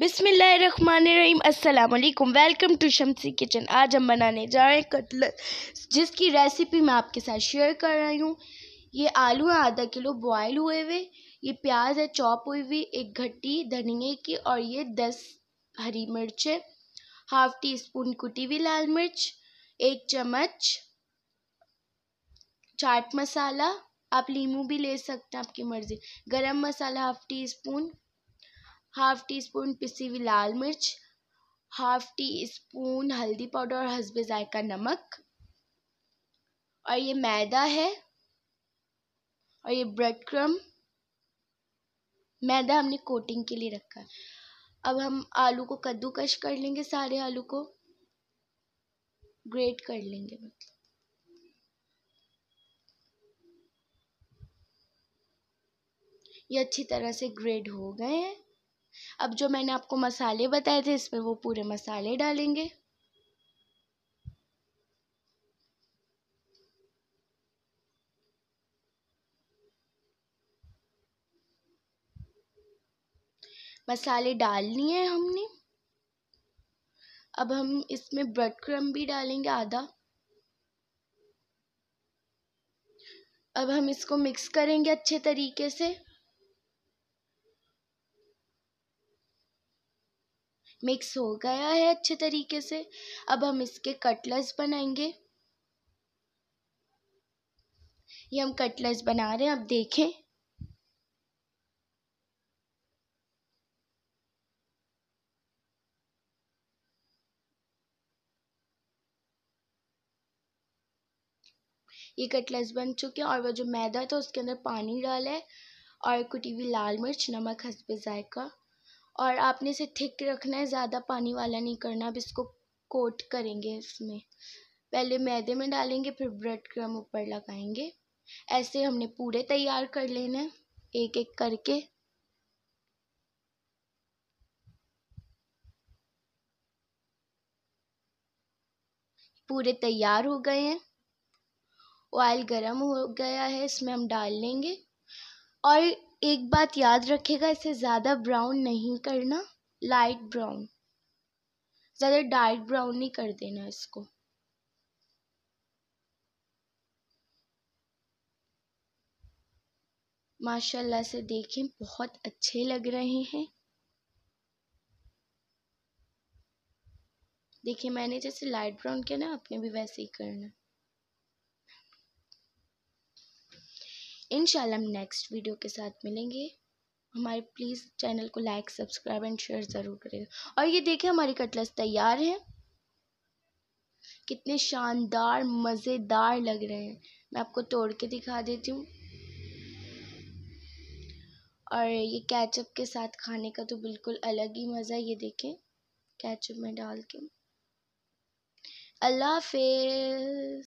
बिसमीम अल्लाम welcome to Shamsi kitchen आज हम बनाने जा रहे हैं कटलेट जिसकी रेसिपी मैं आपके साथ शेयर कर रही हूँ ये आलू हैं आधा किलो बॉयल हुए हुए ये प्याज है चॉप हुई हुई एक घट्टी धनिए की और ये दस हरी मिर्च है हाफ टी स्पून कुटी हुई लाल मिर्च एक चम्मच चाट मसाला आप लीमू भी ले सकते हैं आपकी मर्ज़ी garam masala half teaspoon half teaspoon पिसी हुई लाल मिर्च हाफ टी स्पून हल्दी पाउडर और हसबे ज़ायका नमक और ये मैदा है और ये ब्रेड क्रम मैदा हमने कोटिंग के लिए रखा है अब हम आलू को कद्दूकश कर लेंगे सारे आलू को ग्रेट कर लेंगे मतलब ये अच्छी तरह से ग्रेड हो गए हैं अब जो मैंने आपको मसाले बताए थे इसमें वो पूरे मसाले डालेंगे मसाले डाल लिए हमने अब हम इसमें ब्रेड क्रम भी डालेंगे आधा अब हम इसको मिक्स करेंगे अच्छे तरीके से मिक्स हो गया है अच्छे तरीके से अब हम इसके कटलेट्स बनाएंगे ये हम कटलेट्स बना रहे हैं अब देखें ये कटलेस बन चुके हैं और वह जो मैदा था उसके अंदर पानी डाला है और कुटी हुई लाल मिर्च नमक हंसबे जायका और आपने इसे थिक रखना है ज़्यादा पानी वाला नहीं करना अब इसको कोट करेंगे इसमें पहले मैदे में डालेंगे फिर ब्रेड क्रम ऊपर लगाएंगे ऐसे हमने पूरे तैयार कर लेने एक एक करके पूरे तैयार हो गए हैं ऑयल गरम हो गया है इसमें हम डाल लेंगे और एक बात याद रखिएगा इसे ज़्यादा ब्राउन नहीं करना लाइट ब्राउन ज़्यादा डार्क ब्राउन नहीं कर देना इसको माशाल्लाह से देखें बहुत अच्छे लग रहे हैं देखिए मैंने जैसे लाइट ब्राउन किया ना आपने भी वैसे ही करना इन हम नेक्स्ट वीडियो के साथ मिलेंगे हमारे प्लीज़ चैनल को लाइक सब्सक्राइब एंड शेयर ज़रूर करेगा और ये देखिए हमारी कटलस तैयार है कितने शानदार मज़ेदार लग रहे हैं मैं आपको तोड़ के दिखा देती हूँ और ये कैचअप के साथ खाने का तो बिल्कुल अलग ही मज़ा है ये देखें कैचअप में डाल के अल्लाह हाफिज